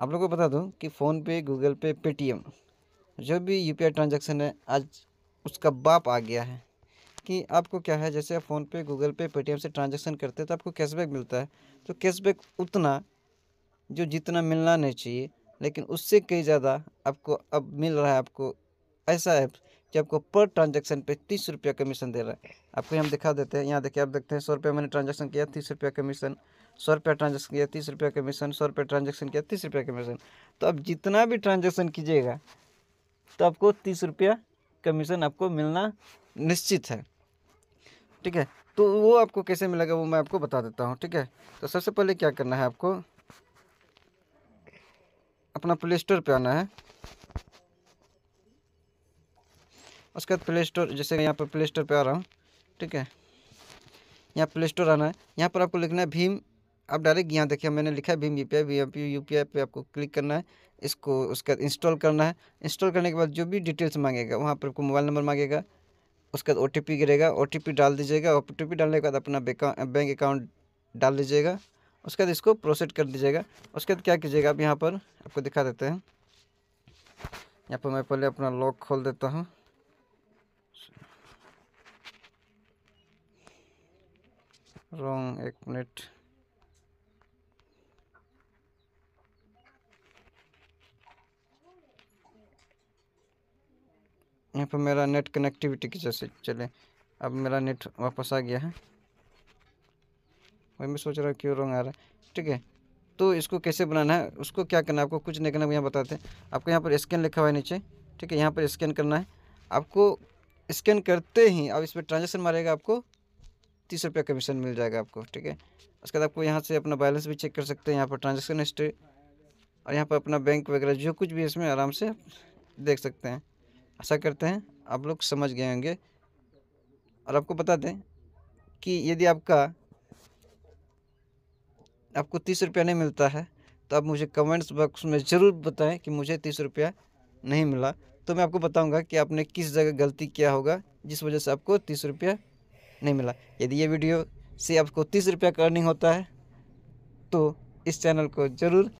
आप लोगों को बता दूं कि फ़ोनपे गूगल पे पेटीएम जो भी यू पी ट्रांजेक्शन है आज उसका बाप आ गया है कि आपको क्या है जैसे आप फ़ोनपे गूगल पे पेटीएम से ट्रांजेक्शन करते हैं तो आपको कैशबैक मिलता है तो कैशबैक उतना जो जितना मिलना नहीं चाहिए लेकिन उससे कई ज़्यादा आपको अब मिल रहा है आपको ऐसा ऐप कि आपको पर ट्रांजेक्शन पे तीस रुपया कमीशन दे रहा है आपको हम दिखा देते हैं यहाँ देखिए आप देखते हैं सौ रुपया मैंने ट्रांजेक्शन किया तीस रुपया कमीशन सौ रुपया ट्रांजेक्शन किया तीस रुपया कमीशन सौ रुपया ट्रांजेक्शन किया तीस रुपया कमीशन तो आप जितना भी ट्रांजेक्शन कीजिएगा तो आपको तीस रुपया कमीशन आपको मिलना निश्चित है ठीक है तो वो आपको कैसे मिलेगा वो मैं आपको बता देता हूँ ठीक है तो सबसे पहले क्या करना है आपको अपना प्ले स्टोर पर आना है उसके बाद प्ले स्टोर जैसे यहाँ पर प्ले स्टोर पर आ रहा हूँ ठीक है यहाँ प्ले स्टोर आना है यहाँ पर आपको लिखना है भीम आप डायरेक्ट यहाँ देखिए मैंने लिखा है Bhim U P I Bhim U P I पर आपको क्लिक करना है इसको उसके बाद इंस्टॉल करना है इंस्टॉल करने के बाद जो भी डिटेल्स मांगेगा वहाँ पर आपको मोबाइल नंबर मांगेगा उसके बाद ओ टी पी गिरेगा ओ टी पी डाल दीजिएगा ओ टी पी डालने के बाद अपना बैंक अकाउंट डाल दीजिएगा उसके बाद इसको प्रोसेस कर दीजिएगा उसके बाद क्या कीजिएगा आप यहाँ पर आपको दिखा देते हैं यहाँ पर मैं पहले अपना लॉक खोल देता हूँ रॉन्ग एक मिनट यहाँ पर मेरा नेट कनेक्टिविटी की जैसे चले अब मेरा नेट वापस आ गया है वही मैं सोच रहा हूँ क्यों रॉन्ग आ रहा है ठीक है तो इसको कैसे बनाना है उसको क्या करना है आपको कुछ नहीं करना यहाँ बताते हैं आपको यहाँ पर स्कैन लिखा हुआ है नीचे ठीक है यहाँ पर स्कैन करना है आपको स्कैन करते ही अब इस पर ट्रांजेक्शन मारेगा आपको तीस रुपये कमीशन मिल जाएगा आपको ठीक है उसके बाद आपको यहाँ से अपना बैलेंस भी चेक कर सकते हैं यहाँ पर ट्रांजेक्शन हिस्ट्री और यहाँ पर अपना बैंक वगैरह जो कुछ भी इसमें आराम से देख सकते हैं ऐसा करते हैं आप लोग समझ गए होंगे और आपको बता दें कि यदि आपका आपको तीस रुपया नहीं मिलता है तो आप मुझे कमेंट्स बॉक्स में ज़रूर बताएं कि मुझे तीस रुपया नहीं मिला तो मैं आपको बताऊंगा कि आपने किस जगह गलती किया होगा जिस वजह से आपको तीस रुपया नहीं मिला यदि ये वीडियो से आपको तीस रुपया का अर्निंग होता है तो इस चैनल को ज़रूर